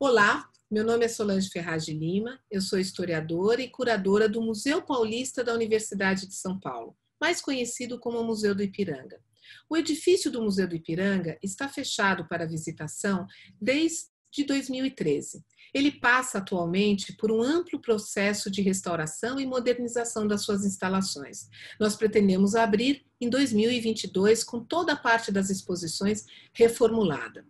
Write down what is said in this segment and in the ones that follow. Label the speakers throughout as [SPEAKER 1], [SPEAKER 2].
[SPEAKER 1] Olá, meu nome é Solange Ferraz de Lima, eu sou historiadora e curadora do Museu Paulista da Universidade de São Paulo, mais conhecido como Museu do Ipiranga. O edifício do Museu do Ipiranga está fechado para visitação desde 2013. Ele passa atualmente por um amplo processo de restauração e modernização das suas instalações. Nós pretendemos abrir em 2022 com toda a parte das exposições reformulada.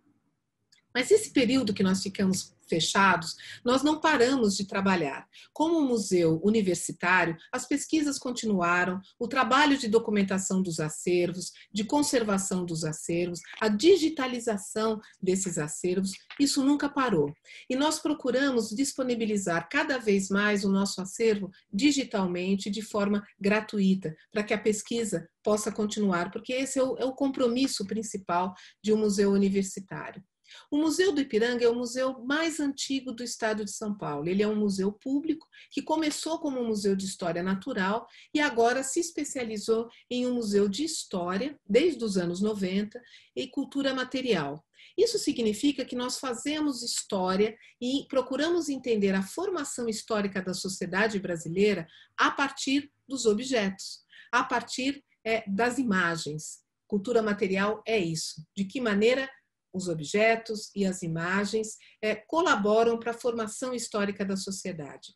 [SPEAKER 1] Mas esse período que nós ficamos fechados, nós não paramos de trabalhar. Como museu universitário, as pesquisas continuaram, o trabalho de documentação dos acervos, de conservação dos acervos, a digitalização desses acervos, isso nunca parou. E nós procuramos disponibilizar cada vez mais o nosso acervo digitalmente, de forma gratuita, para que a pesquisa possa continuar, porque esse é o, é o compromisso principal de um museu universitário. O Museu do Ipiranga é o museu mais antigo do estado de São Paulo. Ele é um museu público que começou como um museu de história natural e agora se especializou em um museu de história, desde os anos 90, e cultura material. Isso significa que nós fazemos história e procuramos entender a formação histórica da sociedade brasileira a partir dos objetos, a partir é, das imagens. Cultura material é isso. De que maneira os objetos e as imagens é, colaboram para a formação histórica da sociedade.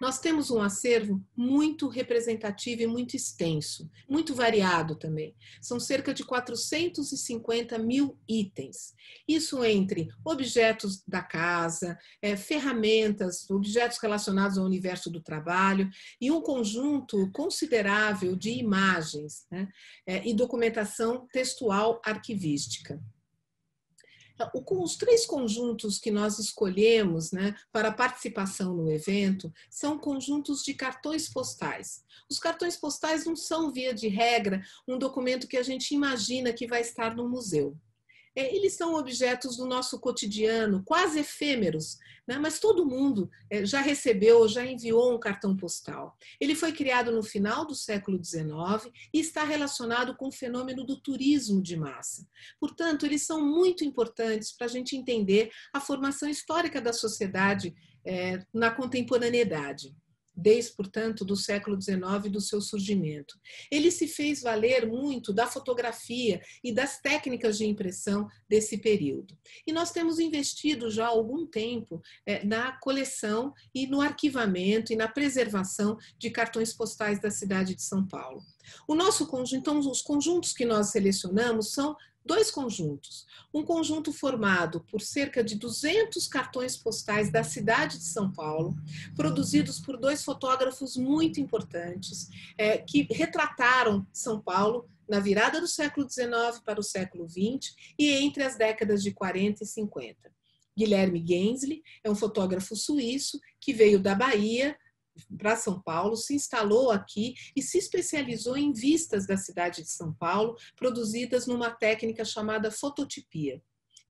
[SPEAKER 1] Nós temos um acervo muito representativo e muito extenso, muito variado também. São cerca de 450 mil itens. Isso entre objetos da casa, é, ferramentas, objetos relacionados ao universo do trabalho e um conjunto considerável de imagens né, é, e documentação textual arquivística os três conjuntos que nós escolhemos né, para participação no evento são conjuntos de cartões postais. Os cartões postais não são, via de regra, um documento que a gente imagina que vai estar no museu é, eles são objetos do nosso cotidiano, quase efêmeros, né? mas todo mundo é, já recebeu, já enviou um cartão postal. Ele foi criado no final do século XIX e está relacionado com o fenômeno do turismo de massa. Portanto, eles são muito importantes para a gente entender a formação histórica da sociedade é, na contemporaneidade desde, portanto, do século XIX do seu surgimento. Ele se fez valer muito da fotografia e das técnicas de impressão desse período. E nós temos investido já há algum tempo é, na coleção e no arquivamento e na preservação de cartões postais da cidade de São Paulo. O nosso conjunto, então, os conjuntos que nós selecionamos são dois conjuntos. Um conjunto formado por cerca de 200 cartões postais da cidade de São Paulo, produzidos por dois fotógrafos muito importantes, é, que retrataram São Paulo na virada do século XIX para o século XX e entre as décadas de 40 e 50. Guilherme Gensley é um fotógrafo suíço que veio da Bahia para São Paulo, se instalou aqui e se especializou em vistas da cidade de São Paulo, produzidas numa técnica chamada fototipia.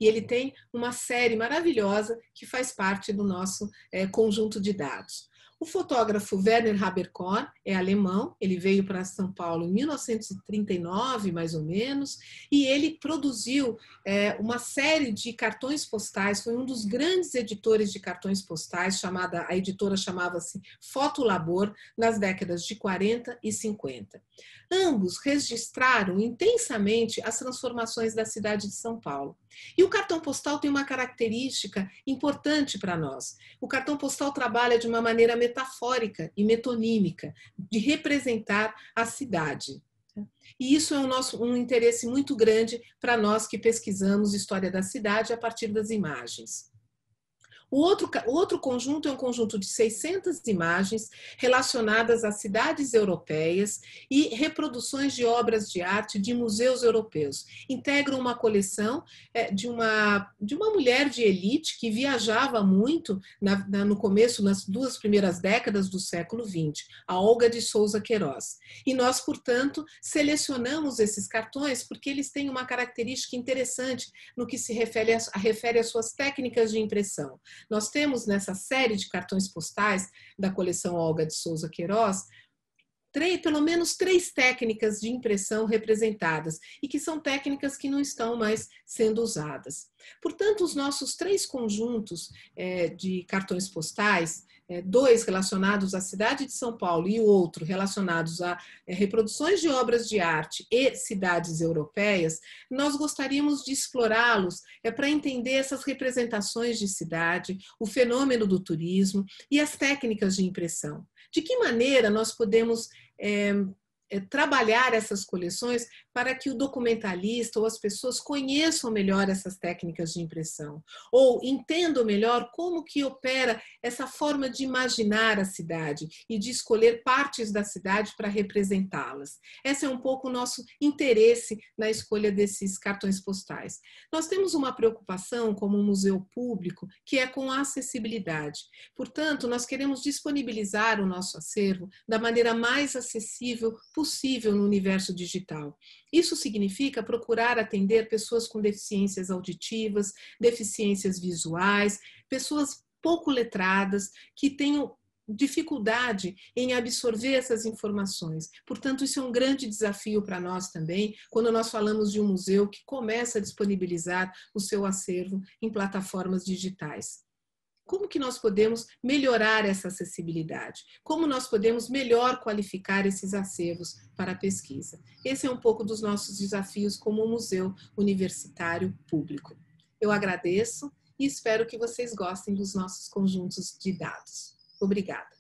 [SPEAKER 1] E ele tem uma série maravilhosa que faz parte do nosso é, conjunto de dados. O fotógrafo Werner Haberkorn é alemão, ele veio para São Paulo em 1939, mais ou menos, e ele produziu é, uma série de cartões postais, foi um dos grandes editores de cartões postais, chamada, a editora chamava-se Fotolabor, nas décadas de 40 e 50. Ambos registraram intensamente as transformações da cidade de São Paulo. E o cartão postal tem uma característica importante para nós. O cartão postal trabalha de uma maneira metafórica e metonímica, de representar a cidade. E isso é um, nosso, um interesse muito grande para nós que pesquisamos história da cidade a partir das imagens. O outro, outro conjunto é um conjunto de 600 imagens relacionadas a cidades europeias e reproduções de obras de arte de museus europeus. Integram uma coleção é, de, uma, de uma mulher de elite que viajava muito na, na, no começo, nas duas primeiras décadas do século XX, a Olga de Souza Queiroz. E nós, portanto, selecionamos esses cartões porque eles têm uma característica interessante no que se refere a, refere às suas técnicas de impressão. Nós temos nessa série de cartões postais da coleção Olga de Souza Queiroz três, pelo menos três técnicas de impressão representadas e que são técnicas que não estão mais sendo usadas. Portanto, os nossos três conjuntos é, de cartões postais é, dois relacionados à cidade de São Paulo e o outro relacionados a é, reproduções de obras de arte e cidades europeias, nós gostaríamos de explorá-los é, para entender essas representações de cidade, o fenômeno do turismo e as técnicas de impressão. De que maneira nós podemos é, é, trabalhar essas coleções para que o documentalista ou as pessoas conheçam melhor essas técnicas de impressão ou entendam melhor como que opera essa forma de imaginar a cidade e de escolher partes da cidade para representá-las. Esse é um pouco o nosso interesse na escolha desses cartões postais. Nós temos uma preocupação como um museu público que é com a acessibilidade. Portanto, nós queremos disponibilizar o nosso acervo da maneira mais acessível possível no universo digital. Isso significa procurar atender pessoas com deficiências auditivas, deficiências visuais, pessoas pouco letradas, que tenham dificuldade em absorver essas informações. Portanto, isso é um grande desafio para nós também, quando nós falamos de um museu que começa a disponibilizar o seu acervo em plataformas digitais como que nós podemos melhorar essa acessibilidade? Como nós podemos melhor qualificar esses acervos para a pesquisa? Esse é um pouco dos nossos desafios como museu universitário público. Eu agradeço e espero que vocês gostem dos nossos conjuntos de dados. Obrigada.